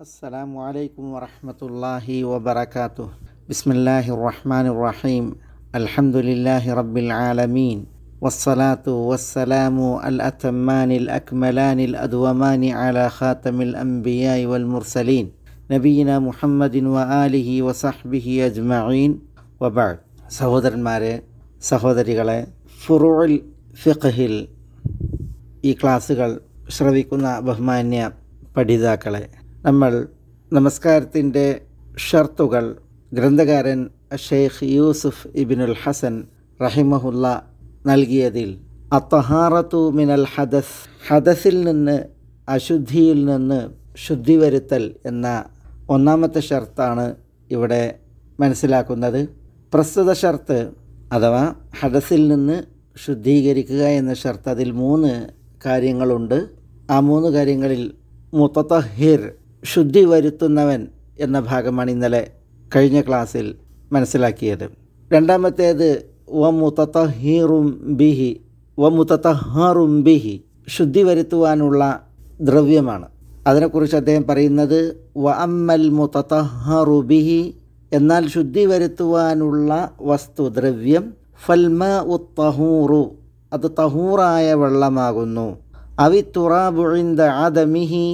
السلام عليكم ورحمة الله وبركاته بسم الله الرحمن الرحيم الحمد لله رب العالمين والصلاة والسلام الأتمان الأكملان الأدومان على خاتم الأنبياء والمرسلين نبينا محمد وآله وصحبه أجمعين وبعد വബാഡ് സഹോദരന്മാരെ فروع الفقه ഫിഖഹിൽ ഈ ക്ലാസ്സുകൾ ശ്രവിക്കുന്ന ബഹുമാന്യ പഠിതാക്കളെ നമ്മൾ നമസ്കാരത്തിൻ്റെ ഷർത്തുകൾ ഗ്രന്ഥകാരൻ ഷെയ്ഖ് യൂസുഫ് ഇബിനുൽ ഹസൻ റഹിമഹുല്ല നൽകിയതിൽ അത്തഹാറത്തു മിനൽ ഹദസ് ഹദസിൽ നിന്ന് അശുദ്ധിയിൽ നിന്ന് ശുദ്ധി വരുത്തൽ എന്ന ഒന്നാമത്തെ ഷർത്താണ് ഇവിടെ മനസ്സിലാക്കുന്നത് പ്രസ്തുത ഷർത്ത് അഥവാ ഹദസിൽ നിന്ന് ശുദ്ധീകരിക്കുക എന്ന ഷർത്ത് അതിൽ മൂന്ന് കാര്യങ്ങളുണ്ട് ആ മൂന്ന് കാര്യങ്ങളിൽ മുത്തഹിർ ശുദ്ധി വരുത്തുന്നവൻ എന്ന ഭാഗമാണ് ഇന്നലെ കഴിഞ്ഞ ക്ലാസ്സിൽ മനസ്സിലാക്കിയത് രണ്ടാമത്തേത് ഹീറും ബിഹി വമുത്തഹറും ബിഹി ശുദ്ധി വരുത്തുവാനുള്ള ദ്രവ്യമാണ് അതിനെക്കുറിച്ച് അദ്ദേഹം പറയുന്നത് വ അമ്മൽ മുത്തഹറു ബിഹി എന്നാൽ ശുദ്ധി വരുത്തുവാനുള്ള വസ്തു ദ്രവ്യം ഫൽമ ഉത്തഹൂറു അത് തഹൂറായ വെള്ളമാകുന്നു അവി തുറാബുഴിന്ത ആദമിഹി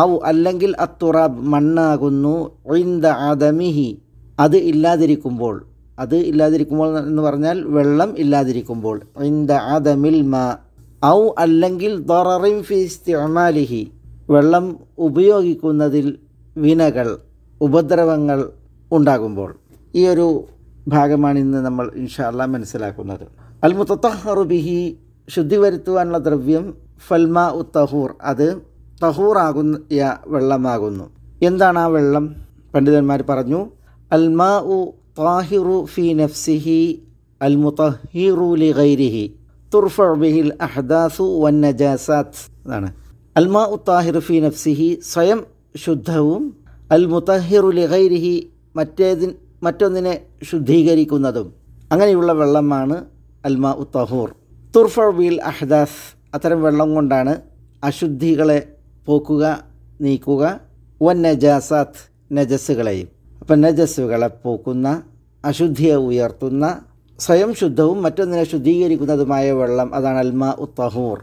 ഔ അല്ലെങ്കിൽ അത്തുറാബ് മണ്ണാകുന്നു ഒയിന്ത ആദമിഹി അത് ഇല്ലാതിരിക്കുമ്പോൾ അത് ഇല്ലാതിരിക്കുമ്പോൾ എന്ന് പറഞ്ഞാൽ വെള്ളം ഇല്ലാതിരിക്കുമ്പോൾ ഒയിന്ത ആദമിൽ മാ ഔ അല്ലെങ്കിൽ ദൊററിം ഫിസ്തിമാലിഹി വെള്ളം ഉപയോഗിക്കുന്നതിൽ വിനകൾ ഉപദ്രവങ്ങൾ ഉണ്ടാകുമ്പോൾ ഈ ഒരു ഭാഗമാണ് ഇന്ന് നമ്മൾ ഇൻഷാല്ല മനസ്സിലാക്കുന്നത് അൽ ശുദ്ധി വരുത്തുവാനുള്ള ദ്രവ്യം ഫൽമ ഉത്തഹൂർ അത് തഹൂറാകുന്ന വെള്ളമാകുന്നു എന്താണ് ആ വെള്ളം പണ്ഡിതന്മാർ പറഞ്ഞു അൽമാ ഉ താഹിറു ഫി നഫ്സിഹി അൽ മുത്തഹിറു ലി ഗൈരിഹി തുർഫ അഹ്ദാസു വൻ നജാസാത്ത് എന്നാണ് അൽമാ ഉ താഹിറു ഫി നഫ്സിഹി സ്വയം ശുദ്ധവും അൽ മുത്തഹിറു ലി ഗൈരിഹി മറ്റേതിൻ മറ്റൊന്നിനെ ശുദ്ധീകരിക്കുന്നതും അങ്ങനെയുള്ള വെള്ളമാണ് അൽമാ ഉ തഹൂർ തുർഫിൽ അഹ്ദാസ് അത്തരം വെള്ളം കൊണ്ടാണ് അശുദ്ധികളെ പോക്കുക നീക്കുക വൻ നജാസാത്ത് നജസ്സുകളെയും അപ്പം നജസ്സുകളെ പോക്കുന്ന അശുദ്ധിയെ ഉയർത്തുന്ന സ്വയം ശുദ്ധവും മറ്റൊന്നിനെ ശുദ്ധീകരിക്കുന്നതുമായ വെള്ളം അതാണ് ഉ ഉത്തഹൂർ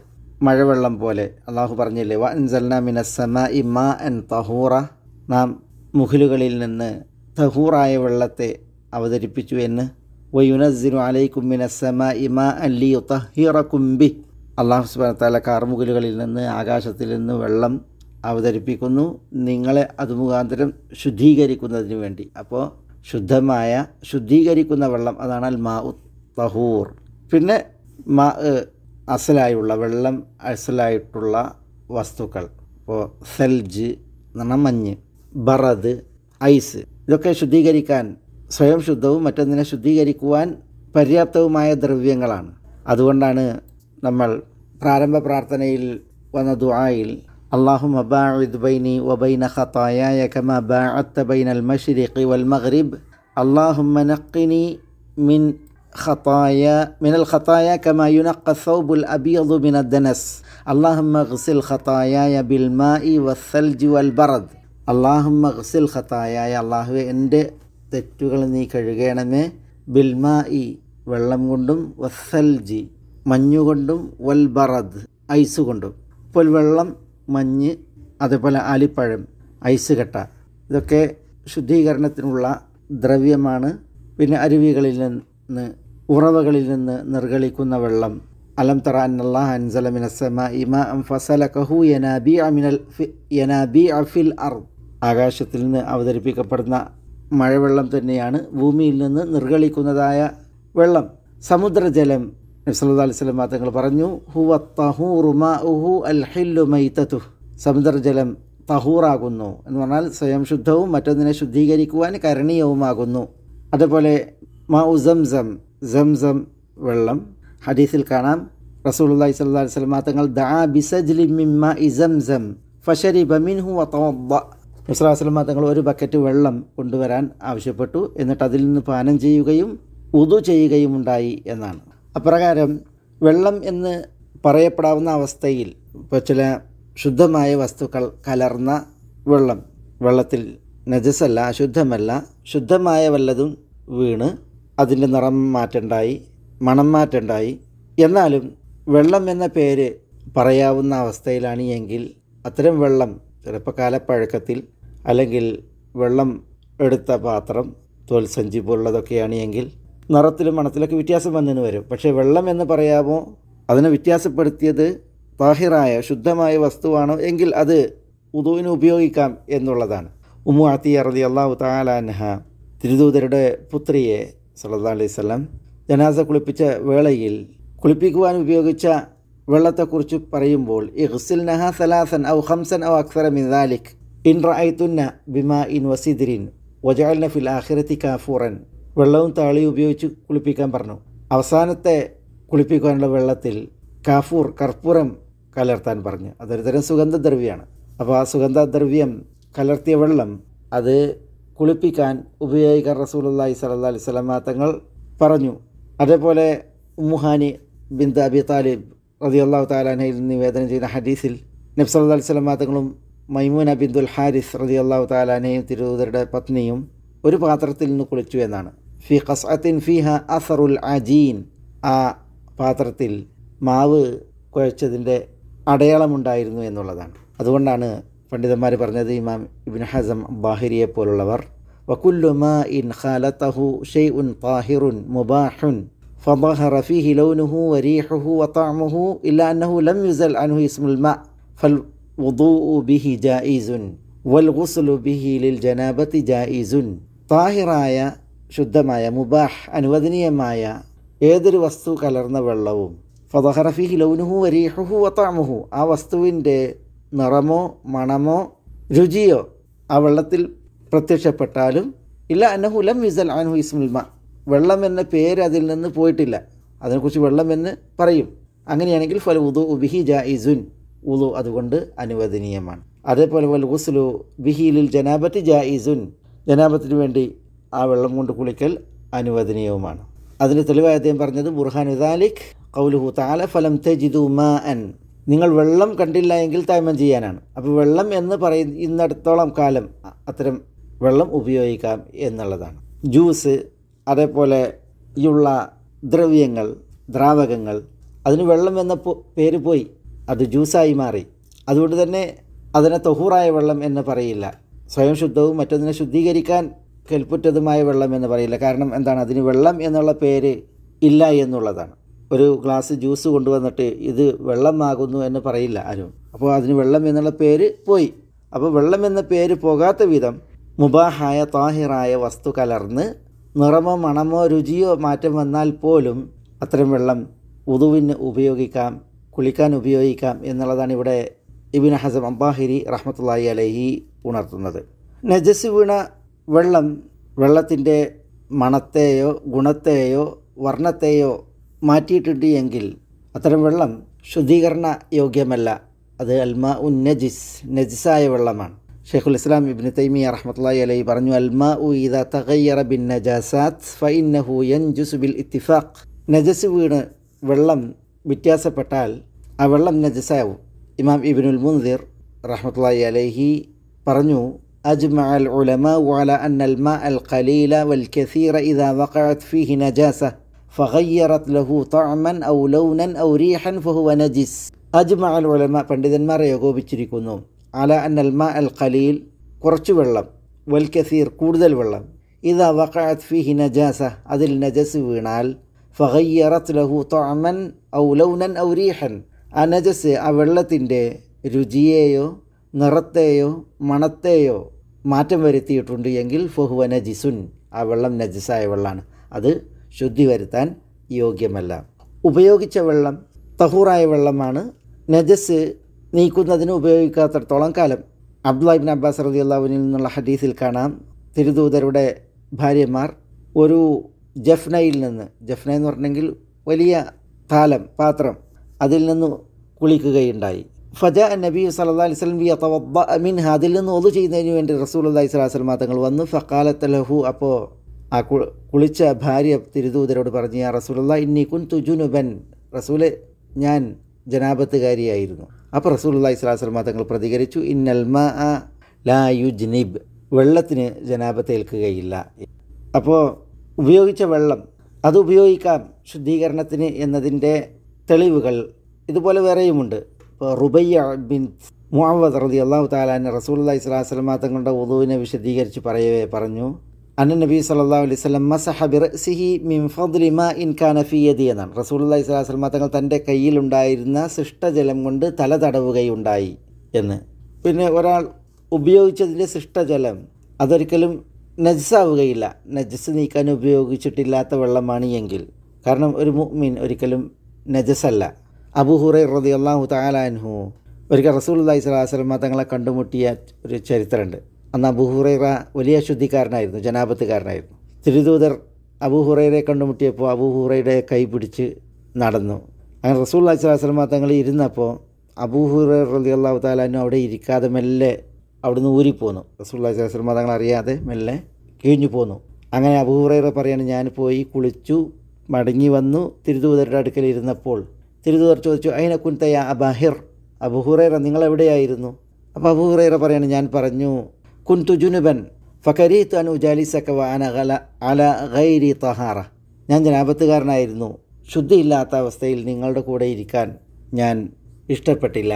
മഴവെള്ളം പോലെ അള്ളാഹു പറഞ്ഞില്ലേ വൻസൽന മിനസ്സമ ഇമ എൻ തഹൂറ നാം മുഹിലുകളിൽ നിന്ന് തഹൂറായ വെള്ളത്തെ അവതരിപ്പിച്ചു എന്ന് വയുനസിനു അലൈക്കും കുമ്മിനസ്സമ ഇമ അല്ലി തഹീറ കുംബി അള്ളാഹു സുബാനത്താല കാർമുകലുകളിൽ നിന്ന് ആകാശത്തിൽ നിന്ന് വെള്ളം അവതരിപ്പിക്കുന്നു നിങ്ങളെ അത് മുഖാന്തരം ശുദ്ധീകരിക്കുന്നതിന് വേണ്ടി അപ്പോൾ ശുദ്ധമായ ശുദ്ധീകരിക്കുന്ന വെള്ളം അതാണ് അൽ മാ തഹൂർ പിന്നെ മാ അസലായുള്ള വെള്ളം അസലായിട്ടുള്ള വസ്തുക്കൾ ഇപ്പോൾ സെൽജ് എന്ന് മഞ്ഞ് ബറദ് ഐസ് ഇതൊക്കെ ശുദ്ധീകരിക്കാൻ സ്വയം ശുദ്ധവും മറ്റൊന്നിനെ ശുദ്ധീകരിക്കുവാൻ പര്യാപ്തവുമായ ദ്രവ്യങ്ങളാണ് അതുകൊണ്ടാണ് നമ്മൾ പ്രാരംഭ പ്രാർത്ഥനയിൽ വന്ന ദുആയിൽ اللهم باعد بيني وبين خطاياي كما باعدت بين المشرق والمغرب اللهم نقني من خطايا من الخطايا كما ينقى الثوب الابيض من الدنس اللهم اغسل خطاياي بالماء والثلج والبرد اللهم اغسل خطاياي الله എൻ്റെ തെറ്റുകൾ നീ بالماء واللم വെള്ളം കൊണ്ടും മഞ്ഞുകൊണ്ടും വൽബറദ് ഐസ് കൊണ്ടും ഇപ്പോൾ വെള്ളം മഞ്ഞ് അതേപോലെ ആലിപ്പഴം ഐസ് കെട്ട ഇതൊക്കെ ശുദ്ധീകരണത്തിനുള്ള ദ്രവ്യമാണ് പിന്നെ അരുവികളിൽ നിന്ന് ഉറവകളിൽ നിന്ന് നിർഗളിക്കുന്ന വെള്ളം അലം തറ അന്നല്ലാഹ് അൻസല ഇമ അം ഫസല കഹു യനാബി അമിനൽ യനാബി അഫിൽ അർ ആകാശത്തിൽ നിന്ന് അവതരിപ്പിക്കപ്പെടുന്ന മഴവെള്ളം തന്നെയാണ് ഭൂമിയിൽ നിന്ന് നിർഗളിക്കുന്നതായ വെള്ളം സമുദ്രജലം നബ്സല്ലാ അലിസ്ലം തങ്ങൾ പറഞ്ഞു ഹുവ തഹൂറു സമുദ്രജലം തഹൂറാകുന്നു എന്ന് പറഞ്ഞാൽ സ്വയം ശുദ്ധവും മറ്റൊന്നിനെ ശുദ്ധീകരിക്കുവാൻ കരണീയവുമാകുന്നു അതുപോലെ മൗ സംസം സംസം വെള്ളം ഹദീസിൽ കാണാം റസൂലുല്ലാഹി സ്വല്ലാ അലിസ്ലം തങ്ങൾ ദാ ബിസജ്ലിമിമ്മ ഇസംസം ഫഷരി ബമിൻഹു അലൈഹി തങ്ങൾ ഒരു ബക്കറ്റ് വെള്ളം കൊണ്ടുവരാൻ ആവശ്യപ്പെട്ടു എന്നിട്ട് അതിൽ നിന്ന് പാനം ചെയ്യുകയും ഉതു ചെയ്യുകയും ഉണ്ടായി എന്നാണ് അപ്രകാരം വെള്ളം എന്ന് പറയപ്പെടാവുന്ന അവസ്ഥയിൽ ഇപ്പോൾ ചില ശുദ്ധമായ വസ്തുക്കൾ കലർന്ന വെള്ളം വെള്ളത്തിൽ നജസല്ല അശുദ്ധമല്ല ശുദ്ധമായ വല്ലതും വീണ് അതിൻ്റെ നിറം മാറ്റുണ്ടായി മണം മാറ്റുണ്ടായി എന്നാലും വെള്ളം എന്ന പേര് പറയാവുന്ന അവസ്ഥയിലാണ് എങ്കിൽ അത്തരം വെള്ളം ചിലപ്പോൾ കാലപ്പഴക്കത്തിൽ അല്ലെങ്കിൽ വെള്ളം എടുത്ത പാത്രം തോൽസഞ്ചി പോലുള്ളതൊക്കെയാണ് എങ്കിൽ നിറത്തിലും മണത്തിലൊക്കെ വ്യത്യാസം വന്നെന്ന് വരും പക്ഷേ വെള്ളം എന്ന് പറയാമോ അതിനെ വ്യത്യാസപ്പെടുത്തിയത് താഹിറായ ശുദ്ധമായ വസ്തുവാണോ എങ്കിൽ അത് ഉദുവിന് ഉപയോഗിക്കാം എന്നുള്ളതാണ് ഉമ്മു ആത്തി റതി അള്ളാഹു താലാൻഹ തിരുദൂതരുടെ പുത്രിയെ സല്ലാ അലൈഹി സ്വലം ജനാസ കുളിപ്പിച്ച വേളയിൽ കുളിപ്പിക്കുവാൻ ഉപയോഗിച്ച വെള്ളത്തെക്കുറിച്ച് പറയുമ്പോൾ നഹ സലാസൻ ഔ ഹംസൻ ഔ അക്സര മിദാലിക് ഇൻ റഅയ്ത്തുന്ന ബിമാ ഇൻ വസിദിരിൻ വജാൽ ഫിൽ ആഖിറത്തി കാഫൂറൻ വെള്ളവും താളിയും ഉപയോഗിച്ച് കുളിപ്പിക്കാൻ പറഞ്ഞു അവസാനത്തെ കുളിപ്പിക്കാനുള്ള വെള്ളത്തിൽ കാഫൂർ കർപ്പൂരം കലർത്താൻ പറഞ്ഞു അതൊരു തരം സുഗന്ധദ്രവ്യമാണ് അപ്പോൾ ആ സുഗന്ധദ്രവ്യം കലർത്തിയ വെള്ളം അത് കുളിപ്പിക്കാൻ ഉപയോഗിക്കാൻ റസൂലി സല്ലാ അലൈഹി സ്വലമ തങ്ങൾ പറഞ്ഞു അതേപോലെ ഉമ്മുഹാനി ബിന്ദ് അബി താലിബ് റതി അള്ളാഹു താലാനയിൽ നിവേദനം ചെയ്യുന്ന ഹദീസിൽ നബ്സ് അലൈഹി സ്വലമ തങ്ങളും മൈമൂന ബിന്ദുൽ ഹാരിസ് റതി അള്ളാഹു താലാനയും തിരുവൂതരുടെ പത്നിയും ഒരു പാത്രത്തിൽ നിന്ന് കുളിച്ചു എന്നാണ് ഫി കസഅത്തിൻ ഫിഹ അസറുൽ അജീൻ ആ പാത്രത്തിൽ മാവ് കുഴച്ചതിൻ്റെ അടയാളമുണ്ടായിരുന്നു എന്നുള്ളതാണ് അതുകൊണ്ടാണ് പണ്ഡിതന്മാർ പറഞ്ഞത് ഇമാം ഇബിൻ ഹസം ബാഹിരിയെ പോലുള്ളവർ മാ ഇൻ ഖാലത്തഹു ഷെയ് ഉൻ പാഹിറുൻ മുബാഹുൻ فظهر فيه لونه وريحه وطعمه إلا أنه لم يزل عنه اسم الماء فالوضوء به جائز والغسل به للجنابة جائز طاهراയ ശുദ്ധമായ മുബാഹ് അനുവദനീയമായ ഏതൊരു വസ്തു കലർന്ന വെള്ളവും ഫതഹറഫി ലൗനുഹു വരീഹുഹു വത്താമുഹു ആ വസ്തുവിൻ്റെ നിറമോ മണമോ രുചിയോ ആ വെള്ളത്തിൽ പ്രത്യക്ഷപ്പെട്ടാലും ഇല്ല അന്നഹു ലം യുസൽ അനഹു ഇസ്മുൽമ വെള്ളം എന്ന പേര് അതിൽ നിന്ന് പോയിട്ടില്ല അതിനെക്കുറിച്ച് വെള്ളം എന്ന് പറയും അങ്ങനെയാണെങ്കിൽ ഫൽ ഉദു ഉബിഹി ജായിസുൻ ഉദു അതുകൊണ്ട് അനുവദനീയമാണ് അതേപോലെ വൽ ഉസ്ലു ബിഹിലിൽ ജനാബത്ത് ജായിസുൻ ജനാബത്തിന് വേണ്ടി ആ വെള്ളം കൊണ്ട് കുളിക്കൽ അനുവദനീയവുമാണ് അതിന് തെളിവായി അദ്ദേഹം പറഞ്ഞത് ബുർഹാൻ ഉദാലിഖ് കൗലുഹു താല ഫലം തെജിദു മാ അൻ നിങ്ങൾ വെള്ളം കണ്ടില്ല എങ്കിൽ തായ്മം ചെയ്യാനാണ് അപ്പോൾ വെള്ളം എന്ന് ഇന്നടത്തോളം കാലം അത്തരം വെള്ളം ഉപയോഗിക്കാം എന്നുള്ളതാണ് ജ്യൂസ് അതേപോലെ ഉള്ള ദ്രവ്യങ്ങൾ ദ്രാവകങ്ങൾ അതിന് വെള്ളം എന്ന പേര് പോയി അത് ജ്യൂസായി മാറി അതുകൊണ്ട് തന്നെ അതിനെ തൊഹൂറായ വെള്ളം എന്ന് പറയില്ല സ്വയം ശുദ്ധവും മറ്റൊന്നിനെ ശുദ്ധീകരിക്കാൻ കെൽപ്പുറ്റതുമായ വെള്ളം എന്ന് പറയില്ല കാരണം എന്താണ് അതിന് വെള്ളം എന്നുള്ള പേര് ഇല്ല എന്നുള്ളതാണ് ഒരു ഗ്ലാസ് ജ്യൂസ് കൊണ്ടുവന്നിട്ട് ഇത് വെള്ളമാകുന്നു എന്ന് പറയില്ല ആരും അപ്പോൾ അതിന് വെള്ളം എന്നുള്ള പേര് പോയി അപ്പോൾ വെള്ളം എന്ന പേര് പോകാത്ത വിധം മുബാഹായ താഹിറായ വസ്തു കലർന്ന് നിറമോ മണമോ രുചിയോ മാറ്റം വന്നാൽ പോലും അത്തരം വെള്ളം ഉതുവിന് ഉപയോഗിക്കാം കുളിക്കാൻ ഉപയോഗിക്കാം എന്നുള്ളതാണ് ഇവിടെ ഇബിൻ ഹസം അബ്ബാഹിരി റഹ്മത്തുള്ളാഹി അലഹി ഉണർത്തുന്നത് നജസ് വീണ വെള്ളം വെള്ളത്തിൻ്റെ മണത്തെയോ ഗുണത്തെയോ വർണ്ണത്തെയോ മാറ്റിയിട്ടുണ്ട് എങ്കിൽ അത്തരം വെള്ളം ശുദ്ധീകരണ യോഗ്യമല്ല അത് അൽമ ഉൻ നജിസ് നജിസായ വെള്ളമാണ് ഷെയ്ഖുൽ ഇസ്ലാം ഇബിൻ തൈമിയ റഹ്മത്തുള്ളി അലൈ പറഞ്ഞു അൽമ ഉ തകയ്യറ ബിൻ നജാസാത്ത് ഫൈനഹു യൻജുസ് ബിൽ ഇത്തിഫാഖ് നജസ് വീണ് വെള്ളം വ്യത്യാസപ്പെട്ടാൽ ആ വെള്ളം നജസാവും ഇമാം ഇബിനുൽ മുൻദിർ റഹ്മത്തുള്ളി അലൈഹി പറഞ്ഞു أجمع العلماء على أن الماء القليل والكثير إذا وقعت فيه نجاسة فغيرت له طعما أو لونا أو ريحا فهو نجس أجمع العلماء فندذن مرة يقوب على أن الماء القليل كرش بلّم والكثير كورد بلّم إذا وقعت فيه نجاسة أذي النجس وينال فغيرت له طعما أو لونا أو ريحا أنجس أولت رجيه നിറത്തെയോ മണത്തെയോ മാറ്റം വരുത്തിയിട്ടുണ്ട് എങ്കിൽ ഫഹുവ നജിസുൻ ആ വെള്ളം നജിസായ വെള്ളമാണ് അത് ശുദ്ധി വരുത്താൻ യോഗ്യമല്ല ഉപയോഗിച്ച വെള്ളം തഹൂറായ വെള്ളമാണ് നജസ് നീക്കുന്നതിന് ഉപയോഗിക്കാത്തടത്തോളം കാലം അബ്ദുലാബിൻ അബ്ബാസ് റതി അള്ളാഹുവിനിൽ നിന്നുള്ള ഹദീസിൽ കാണാം തിരുദൂതരുടെ ഭാര്യമാർ ഒരു ജഫ്നയിൽ നിന്ന് ജഫ്ന എന്ന് പറഞ്ഞെങ്കിൽ വലിയ താലം പാത്രം അതിൽ നിന്ന് കുളിക്കുകയുണ്ടായി ഫജ നബി സല്ലാ അലൈഹി സ്വലം യത്തവദ്ദ മിൻഹ അതിൽ നിന്ന് ഒതു ചെയ്യുന്നതിന് വേണ്ടി റസൂൽ അല്ലാഹി സ്വലാഹു സ്വലമ തങ്ങൾ വന്നു ഫക്കാലത്ത് ലഹു അപ്പോൾ ആ കുളിച്ച ഭാര്യ തിരുദൂതരോട് പറഞ്ഞു ആ റസൂലുള്ള ഇന്നി കുൻ തുജുനുബൻ റസൂലെ ഞാൻ ജനാപത്തുകാരിയായിരുന്നു അപ്പോൾ റസൂൽ അല്ലാഹി സ്വലാഹു സ്വലമ തങ്ങൾ പ്രതികരിച്ചു മാ ലാ യുജ്നിബ് വെള്ളത്തിന് ഏൽക്കുകയില്ല അപ്പോൾ ഉപയോഗിച്ച വെള്ളം അത് ഉപയോഗിക്കാം ശുദ്ധീകരണത്തിന് എന്നതിൻ്റെ തെളിവുകൾ ഇതുപോലെ വേറെയുമുണ്ട് ഇപ്പോൾ റുബയ്യ ബിൻ മുഹമ്മദ് റതി അള്ളാഹു താലാന് റസൂല്ലാ ഇസ്ലാ വസ്ലമ തങ്ങളുടെ ഉദുവിനെ വിശദീകരിച്ച് പറയവേ പറഞ്ഞു അന്ന നബി സല്ലാ അലൈഹി സ്വലം മസഹബിർ സിഹി മിൻ ഫദ്ലി മാ ഇൻ കാനഫിയതി എന്നാണ് റസൂല്ലാ സ്വലാ വസ്ലമ തങ്ങൾ തൻ്റെ കയ്യിലുണ്ടായിരുന്ന ശിഷ്ടജലം കൊണ്ട് തല തടവുകയുണ്ടായി എന്ന് പിന്നെ ഒരാൾ ഉപയോഗിച്ചതിൻ്റെ ശിഷ്ടജലം അതൊരിക്കലും നജസാവുകയില്ല നജസ് നീക്കാൻ ഉപയോഗിച്ചിട്ടില്ലാത്ത വെള്ളമാണ് എങ്കിൽ കാരണം ഒരു മുഅ്മിൻ ഒരിക്കലും അല്ല അബുഹുറൈ റതി അള്ളാഹു താലാൻഹു ഒരിക്കൽ റസൂൽ അള്ളഹി സ്വലാസ്ലമ തങ്ങളെ കണ്ടുമുട്ടിയ ഒരു ചരിത്രമുണ്ട് അന്ന് അബുഹുറൈറ വലിയ ശുദ്ധിക്കാരനായിരുന്നു ജനാപത്തുകാരനായിരുന്നു തിരുദൂതർ അബുഹുറൈറെ കണ്ടുമുട്ടിയപ്പോൾ അബുഹുറൈയുടെ കൈ പിടിച്ച് നടന്നു അങ്ങനെ റസൂൽ അള്ളഹി സ്വലാസ്ലമ തങ്ങൾ ഇരുന്നപ്പോൾ അബൂഹുറൈ റതി അള്ളാഹു താലാനും അവിടെ ഇരിക്കാതെ മെല്ലെ അവിടുന്ന് ഊരിപ്പോന്നു റസൂൽ അള്ളഹി സ്വലാസ്ലമ തങ്ങൾ അറിയാതെ മെല്ലെ കിഴിഞ്ഞു പോന്നു അങ്ങനെ അബൂഹുറൈറ പറയാണ് ഞാൻ പോയി കുളിച്ചു മടങ്ങി വന്നു തിരുദൂതരുടെ അടുക്കൽ ഇരുന്നപ്പോൾ തിരുതൂതർ ചോദിച്ചു അയിന കുൻതയ അബാഹിർ അബുഹുറേറ എവിടെയായിരുന്നു അപ്പോൾ അബുഹുറേറ പറയാണ് ഞാൻ പറഞ്ഞു കുൻതു ജുനുബൻ ഫക്കരീത്തു അനു ജാലിസക്ക വാന അല അല ഗൈരി തഹാറ ഞാൻ ജനാപത്തുകാരനായിരുന്നു ശുദ്ധിയില്ലാത്ത അവസ്ഥയിൽ നിങ്ങളുടെ കൂടെ ഇരിക്കാൻ ഞാൻ ഇഷ്ടപ്പെട്ടില്ല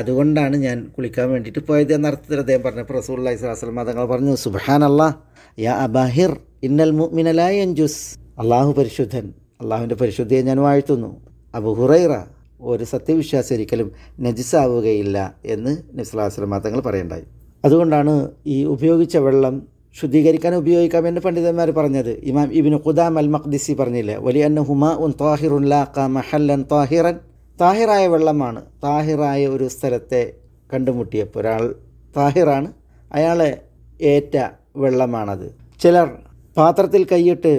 അതുകൊണ്ടാണ് ഞാൻ കുളിക്കാൻ വേണ്ടിയിട്ട് പോയത് എന്ന അർത്ഥത്തിൽ അദ്ദേഹം പറഞ്ഞപ്പോൾ റസൂള്ളി സ്വലാസ്ലം അതങ്ങൾ പറഞ്ഞു സുബാൻ അല്ലാ യാ അബാഹിർ ഇന്നൽ മുഅ്മിനലായ അഞ്ചുസ് അള്ളാഹു പരിശുദ്ധൻ അള്ളാഹുവിൻ്റെ പരിശുദ്ധിയെ ഞാൻ വാഴ്ത്തുന്നു അബു ഹുറൈറ ഒരു സത്യവിശ്വാസി ഒരിക്കലും നജിസാവുകയില്ല എന്ന് നിസ്ലാസ്ലം തങ്ങൾ പറയേണ്ടായി അതുകൊണ്ടാണ് ഈ ഉപയോഗിച്ച വെള്ളം ശുദ്ധീകരിക്കാൻ എന്ന് പണ്ഡിതന്മാർ പറഞ്ഞത് ഇമാം ഇബിന് ഖുദാം അൽ മഖ്ദിസി പറഞ്ഞില്ലേ വലിയ അന്ന ഹുമാ ഉൻ താഹിറുൻ ലാക്ക മഹല്ലൻ താഹിറൻ താഹിറായ വെള്ളമാണ് താഹിറായ ഒരു സ്ഥലത്തെ കണ്ടുമുട്ടിയപ്പോൾ ഒരാൾ താഹിറാണ് അയാളെ ഏറ്റ വെള്ളമാണത് ചിലർ പാത്രത്തിൽ കൈയിട്ട്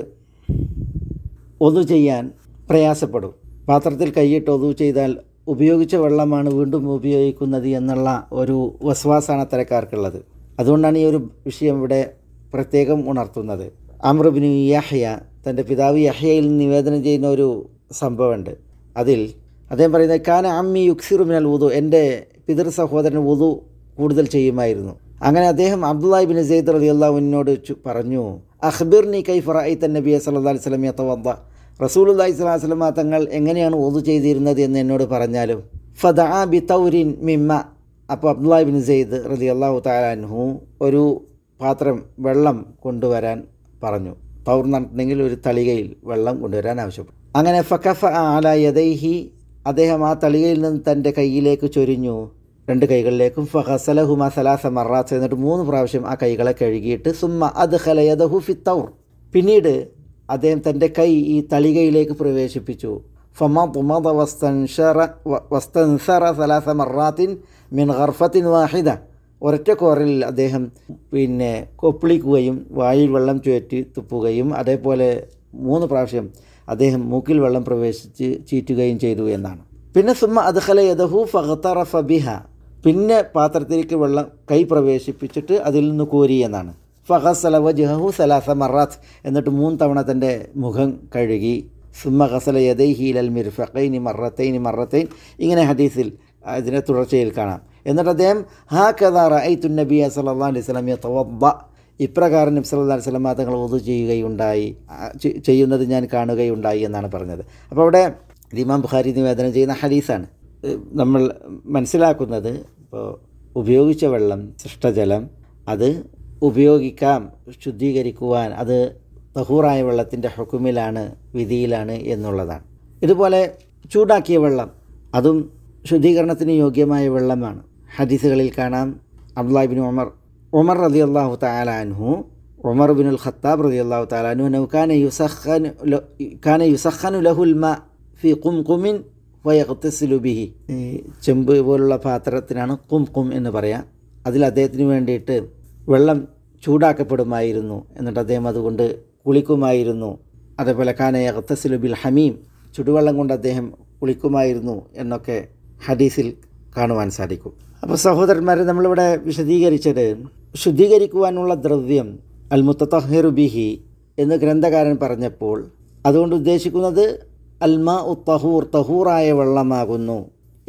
ഒന്നു ചെയ്യാൻ പ്രയാസപ്പെടും പാത്രത്തിൽ കൈയിട്ട് ഒതു ചെയ്താൽ ഉപയോഗിച്ച വെള്ളമാണ് വീണ്ടും ഉപയോഗിക്കുന്നത് എന്നുള്ള ഒരു വസ്വാസാണ് അത്തരക്കാർക്കുള്ളത് അതുകൊണ്ടാണ് ഈ ഒരു വിഷയം ഇവിടെ പ്രത്യേകം ഉണർത്തുന്നത് അമ്രബിനു യഹ്യ തൻ്റെ പിതാവ് യഹയയിൽ നിവേദനം ചെയ്യുന്ന ഒരു സംഭവമുണ്ട് അതിൽ അദ്ദേഹം പറയുന്നത് കാന അമ്മി യുക്സിറു മിനൽ എൻ്റെ പിതൃ സഹോദരൻ ഉദു കൂടുതൽ ചെയ്യുമായിരുന്നു അങ്ങനെ അദ്ദേഹം അബ്ദുല്ലാഹിബിൻ സെയ്ദ് അലി അള്ളാഹുവിനോട് പറഞ്ഞു അഖ്ബിർനി കൈ ഫറായി തൻ നബിയ സല്ലാ അലൈഹി സ്വലമിയ തവന്ത റസൂലുല്ലാഹി ഇസ്ലാസ്ലമ തങ്ങൾ എങ്ങനെയാണ് ഓതു ചെയ്തിരുന്നത് എന്ന് എന്നോട് പറഞ്ഞാലും ആ ബി തൗരിൻ മിമ്മ അപ്പോൾ ബിൻ സെയ്ദ് റതി അള്ളാഹു താലാൻഹു ഒരു പാത്രം വെള്ളം കൊണ്ടുവരാൻ പറഞ്ഞു തൗർ നട്ടുണ്ടെങ്കിൽ ഒരു തളികയിൽ വെള്ളം കൊണ്ടുവരാൻ ആവശ്യപ്പെട്ടു അങ്ങനെ ഫക്കഫ ആല യദൈഹി അദ്ദേഹം ആ തളികയിൽ നിന്ന് തൻ്റെ കൈയിലേക്ക് ചൊരിഞ്ഞു രണ്ട് കൈകളിലേക്കും ഫഹസലഹുമ സലാസ മറാസ് എന്നിട്ട് മൂന്ന് പ്രാവശ്യം ആ കൈകളെ കഴുകിയിട്ട് സുമ്മ അദ്ഹല യദഹു ഫി തൗർ പിന്നീട് അദ്ദേഹം തൻ്റെ കൈ ഈ തളികയിലേക്ക് പ്രവേശിപ്പിച്ചു ഫമ തുമത വസ്തൻഷറ വസ്തൻസറ സലാസ മറാത്തിൻ മിൻ ഖർഫത്തിൻ വാഹിദ ഒരൊറ്റ കോറിൽ അദ്ദേഹം പിന്നെ കൊപ്പിളിക്കുകയും വായിൽ വെള്ളം ചുറ്റി തുപ്പുകയും അതേപോലെ മൂന്ന് പ്രാവശ്യം അദ്ദേഹം മൂക്കിൽ വെള്ളം പ്രവേശിച്ച് ചീറ്റുകയും ചെയ്തു എന്നാണ് പിന്നെ സുമ അദ്ഖല യദഹു ഫഹത്തറ ഫബിഹ പിന്നെ പാത്രത്തിലേക്ക് വെള്ളം കൈ പ്രവേശിപ്പിച്ചിട്ട് അതിൽ നിന്ന് കോരി എന്നാണ് ഫഹസല വജുഹു സലാസ മറാത്ത് എന്നിട്ട് മൂന്ന് തവണ തൻ്റെ മുഖം കഴുകി സുമ്മ ഹസല യദൈഹീലൽ മിർഫഖൈനി മറത്തൈനി മറത്തൈൻ ഇങ്ങനെ ഹദീസിൽ അതിനെ തുടർച്ചയിൽ കാണാം എന്നിട്ട് അദ്ദേഹം ഹാ കഥാറ ഐ തുന്നബിയ സല്ലാ അലൈഹി സ്വലാമിയ തവബ ഇപ്രകാരം നബ്സ് അല്ലാ സ്വലമ തങ്ങൾ ഒതു ചെയ്യുകയുണ്ടായി ചെയ്യുന്നത് ഞാൻ കാണുകയുണ്ടായി എന്നാണ് പറഞ്ഞത് അപ്പോൾ അവിടെ ഇമാം ബുഖാരി നിവേദനം ചെയ്യുന്ന ഹദീസാണ് നമ്മൾ മനസ്സിലാക്കുന്നത് ഇപ്പോൾ ഉപയോഗിച്ച വെള്ളം ശിഷ്ടജലം അത് ഉപയോഗിക്കാം ശുദ്ധീകരിക്കുവാൻ അത് തഹൂറായ വെള്ളത്തിൻ്റെ ഹുക്കുമിലാണ് വിധിയിലാണ് എന്നുള്ളതാണ് ഇതുപോലെ ചൂടാക്കിയ വെള്ളം അതും ശുദ്ധീകരണത്തിന് യോഗ്യമായ വെള്ളമാണ് ഹദീസുകളിൽ കാണാം അബ്ദുലാബിൻ ഉമർ ഉമർ റതി അള്ളാഹു താലാൻഹു ഉമർ ബിൻ ഉൽ ഖത്താബ് റതി അള്ളാഹു നൗ ഖാന യുസഖനു ഖാന യുസഖനു ലഹുൽ മ ഫി കുമിൻ വയഹുത്തസിലുബിഹി ചെമ്പ് പോലുള്ള പാത്രത്തിനാണ് കും കും എന്ന് പറയാം അതിൽ അദ്ദേഹത്തിന് വേണ്ടിയിട്ട് വെള്ളം ചൂടാക്കപ്പെടുമായിരുന്നു എന്നിട്ട് അദ്ദേഹം അതുകൊണ്ട് കുളിക്കുമായിരുന്നു അതേപോലെ കാനയ ഖത്തസിലുബിൽ ഹമീം ചുടുവെള്ളം കൊണ്ട് അദ്ദേഹം കുളിക്കുമായിരുന്നു എന്നൊക്കെ ഹദീസിൽ കാണുവാൻ സാധിക്കും അപ്പോൾ സഹോദരന്മാരെ നമ്മളിവിടെ വിശദീകരിച്ചത് ശുദ്ധീകരിക്കുവാനുള്ള ദ്രവ്യം അൽ മുത്തഹിറു ബിഹി എന്ന് ഗ്രന്ഥകാരൻ പറഞ്ഞപ്പോൾ അതുകൊണ്ട് ഉദ്ദേശിക്കുന്നത് അൽമ ഉ തഹൂർ തഹൂറായ വെള്ളമാകുന്നു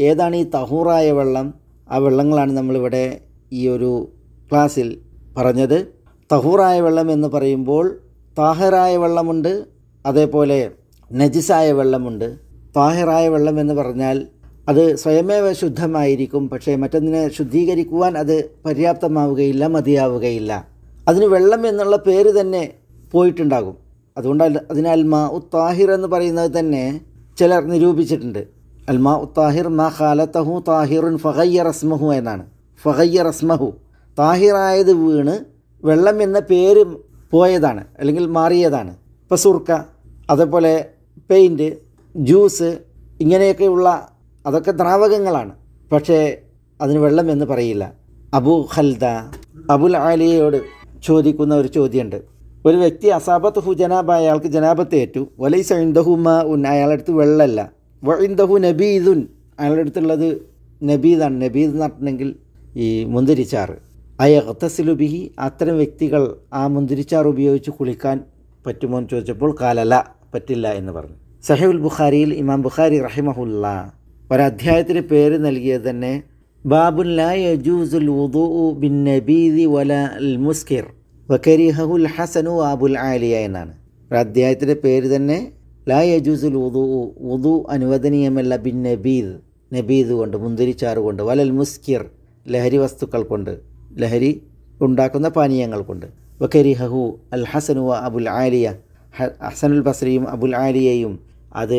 ഏതാണ് ഈ തഹൂറായ വെള്ളം ആ വെള്ളങ്ങളാണ് നമ്മളിവിടെ ഈ ഒരു ക്ലാസ്സിൽ പറഞ്ഞത് തഹൂറായ വെള്ളം എന്ന് പറയുമ്പോൾ താഹറായ വെള്ളമുണ്ട് അതേപോലെ നജിസായ വെള്ളമുണ്ട് താഹിറായ വെള്ളം എന്ന് പറഞ്ഞാൽ അത് സ്വയമേവ ശുദ്ധമായിരിക്കും പക്ഷേ മറ്റൊന്നിനെ ശുദ്ധീകരിക്കുവാൻ അത് പര്യാപ്തമാവുകയില്ല മതിയാവുകയില്ല അതിന് വെള്ളം എന്നുള്ള പേര് തന്നെ പോയിട്ടുണ്ടാകും അതുകൊണ്ട് അതിനാൽ മാ ഉത്താഹിർ എന്ന് പറയുന്നത് തന്നെ ചിലർ നിരൂപിച്ചിട്ടുണ്ട് അൽ മാ ഉത്താഹിർ മാ ഖാലത്തഹു താഹിറുൻ ഫഹയ്യ റസ്മഹു എന്നാണ് ഫഹയ്യ റസ്മഹു താഹിറായത് വീണ് വെള്ളം എന്ന പേര് പോയതാണ് അല്ലെങ്കിൽ മാറിയതാണ് ഇപ്പോൾ സുർക്ക അതേപോലെ പെയിൻറ്റ് ജ്യൂസ് ഇങ്ങനെയൊക്കെയുള്ള അതൊക്കെ ദ്രാവകങ്ങളാണ് പക്ഷേ അതിന് വെള്ളം എന്ന് പറയില്ല അബു ഖൽദ അബുൽ ആലിയയോട് ചോദിക്കുന്ന ഒരു ചോദ്യമുണ്ട് ഒരു വ്യക്തി അസാബത്ത് ഹു ജനാബ് അയാൾക്ക് ജനാബത്തേറ്റു വലൈസ ഇൻദഹു മാ ഉൻ അയാളുടെ അടുത്ത് വെള്ളമല്ല വൈന്ദഹു നബീദുൻ അയാളുടെ അടുത്തുള്ളത് നബീദാണ് നബീദ് എന്ന് പറഞ്ഞിട്ടുണ്ടെങ്കിൽ ഈ മുന്തിരിച്ചാറ് ബിഹി അത്തരം വ്യക്തികൾ ആ മുന്തിരിച്ചാർ ഉപയോഗിച്ച് കുളിക്കാൻ പറ്റുമോ എന്ന് ചോദിച്ചപ്പോൾ കാലല പറ്റില്ല എന്ന് പറഞ്ഞു സഹീബുൽ ബുഖാരിയിൽ ഇമാം ബുഖാരി റഹിമഹുല്ല ഒരധ്യായത്തിന് പേര് നൽകിയത് തന്നെ ബാബുൻ ലായൂസുൽ ബിൻ നബീദി വല അൽ മുസ്കിർ വക്കരിഹുൽ ഹസനു അബുൽ ആലിയ എന്നാണ് ഒരധ്യായത്തിൻ്റെ പേര് തന്നെ ലാ യജൂസുൽ ഉദു ഉദു അനുവദനീയമല്ല ബിൻ നബീദ് നബീദ് കൊണ്ട് മുന്തിരിച്ചാറ് കൊണ്ട് വലൽ മുസ്കിർ ലഹരി വസ്തുക്കൾ കൊണ്ട് ലഹരി ഉണ്ടാക്കുന്ന പാനീയങ്ങൾ കൊണ്ട് വക്കരി ഹഹു അൽ ഹസനുവ അബുൽ ആലിയ ഹസനുൽ ബസ്രിയും അബുൽ ആലിയയും അത്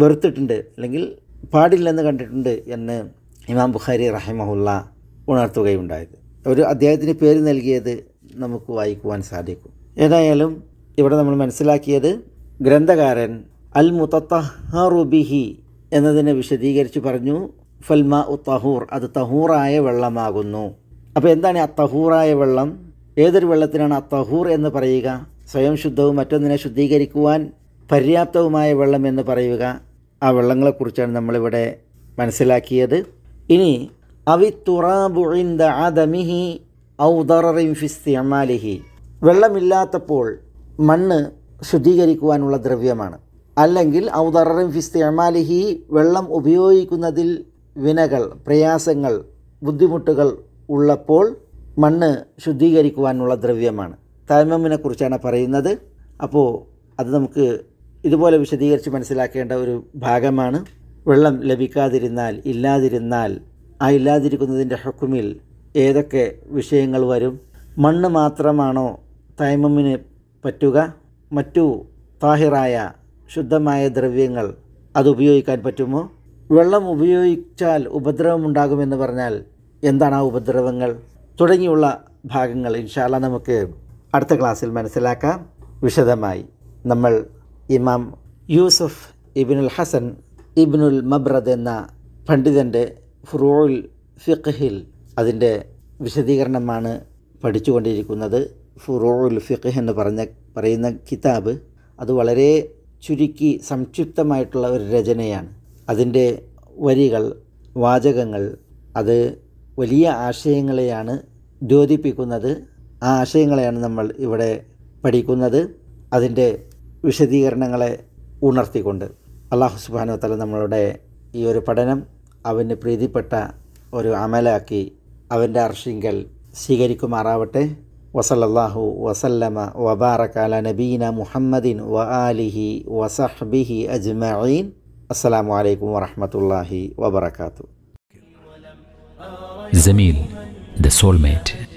വെറുത്തിട്ടുണ്ട് അല്ലെങ്കിൽ പാടില്ലെന്ന് കണ്ടിട്ടുണ്ട് എന്ന് ഇമാം ബുഖാരി റഹിമഹുല്ല ഉണർത്തുകയുണ്ടായത് ഒരു അദ്ദേഹത്തിന് പേര് നൽകിയത് നമുക്ക് വായിക്കുവാൻ സാധിക്കും ഏതായാലും ഇവിടെ നമ്മൾ മനസ്സിലാക്കിയത് ഗ്രന്ഥകാരൻ അൽ മുത്തഹറുബിഹി എന്നതിനെ വിശദീകരിച്ച് പറഞ്ഞു ഫൽമാ ഉ തഹൂർ അത് തഹൂറായ വെള്ളമാകുന്നു അപ്പോൾ എന്താണ് ആ തഹൂറായ വെള്ളം ഏതൊരു വെള്ളത്തിനാണ് ആ തഹൂർ എന്ന് പറയുക സ്വയം ശുദ്ധവും മറ്റൊന്നിനെ ശുദ്ധീകരിക്കുവാൻ പര്യാപ്തവുമായ വെള്ളം എന്ന് പറയുക ആ വെള്ളങ്ങളെക്കുറിച്ചാണ് നമ്മളിവിടെ മനസ്സിലാക്കിയത് ഇനി അവി തുറാബുഴിന്ത ആദമിഹി ഔദറിം അമാലിഹി വെള്ളമില്ലാത്തപ്പോൾ മണ്ണ് ശുദ്ധീകരിക്കുവാനുള്ള ദ്രവ്യമാണ് അല്ലെങ്കിൽ ഔദറിം അമാലിഹി വെള്ളം ഉപയോഗിക്കുന്നതിൽ വിനകൾ പ്രയാസങ്ങൾ ബുദ്ധിമുട്ടുകൾ ഉള്ളപ്പോൾ മണ്ണ് ശുദ്ധീകരിക്കുവാനുള്ള ദ്രവ്യമാണ് കുറിച്ചാണ് പറയുന്നത് അപ്പോൾ അത് നമുക്ക് ഇതുപോലെ വിശദീകരിച്ച് മനസ്സിലാക്കേണ്ട ഒരു ഭാഗമാണ് വെള്ളം ലഭിക്കാതിരുന്നാൽ ഇല്ലാതിരുന്നാൽ ആ ഇല്ലാതിരിക്കുന്നതിൻ്റെ ഹക്കുമിൽ ഏതൊക്കെ വിഷയങ്ങൾ വരും മണ്ണ് മാത്രമാണോ തൈമമ്മിന് പറ്റുക മറ്റു താഹിറായ ശുദ്ധമായ ദ്രവ്യങ്ങൾ അത് ഉപയോഗിക്കാൻ പറ്റുമോ വെള്ളം ഉപയോഗിച്ചാൽ ഉപദ്രവമുണ്ടാകുമെന്ന് പറഞ്ഞാൽ എന്താണ് ആ ഉപദ്രവങ്ങൾ തുടങ്ങിയുള്ള ഭാഗങ്ങൾ ഇൻഷാല്ല നമുക്ക് അടുത്ത ക്ലാസ്സിൽ മനസ്സിലാക്കാം വിശദമായി നമ്മൾ ഇമാം യൂസഫ് ഇബിനുൽ ഹസൻ ഇബിനുൽ മബ്രദ് എന്ന പണ്ഡിതൻ്റെ ഫുറോയിൽ ഫിഖ്ഹിൽ അതിൻ്റെ വിശദീകരണമാണ് പഠിച്ചുകൊണ്ടിരിക്കുന്നത് ഫുറോയിൽ ഫിഖ് എന്ന് പറഞ്ഞ പറയുന്ന കിതാബ് അത് വളരെ ചുരുക്കി സംക്ഷിപ്തമായിട്ടുള്ള ഒരു രചനയാണ് അതിൻ്റെ വരികൾ വാചകങ്ങൾ അത് വലിയ ആശയങ്ങളെയാണ് ദ്യോതിപ്പിക്കുന്നത് ആ ആശയങ്ങളെയാണ് നമ്മൾ ഇവിടെ പഠിക്കുന്നത് അതിൻ്റെ വിശദീകരണങ്ങളെ ഉണർത്തിക്കൊണ്ട് അള്ളാഹു സുബാനോ തല നമ്മളുടെ ഈ ഒരു പഠനം അവന് പ്രീതിപ്പെട്ട ഒരു അമലാക്കി അവൻ്റെ അർഷിങ്കൽ സ്വീകരിക്കുമാറാവട്ടെ വസലല്ലാഹു വസല്ലമ വബാറക്കാല നബീന മുഹമ്മദിൻ വ ആലിഹി വസഹ്ബിഹി അജ്മീൻ അസ്സാം വലൈക്കും വാഹമത്തല്ലാഹി വബർക്കാത്തു Zemil, the soulmate.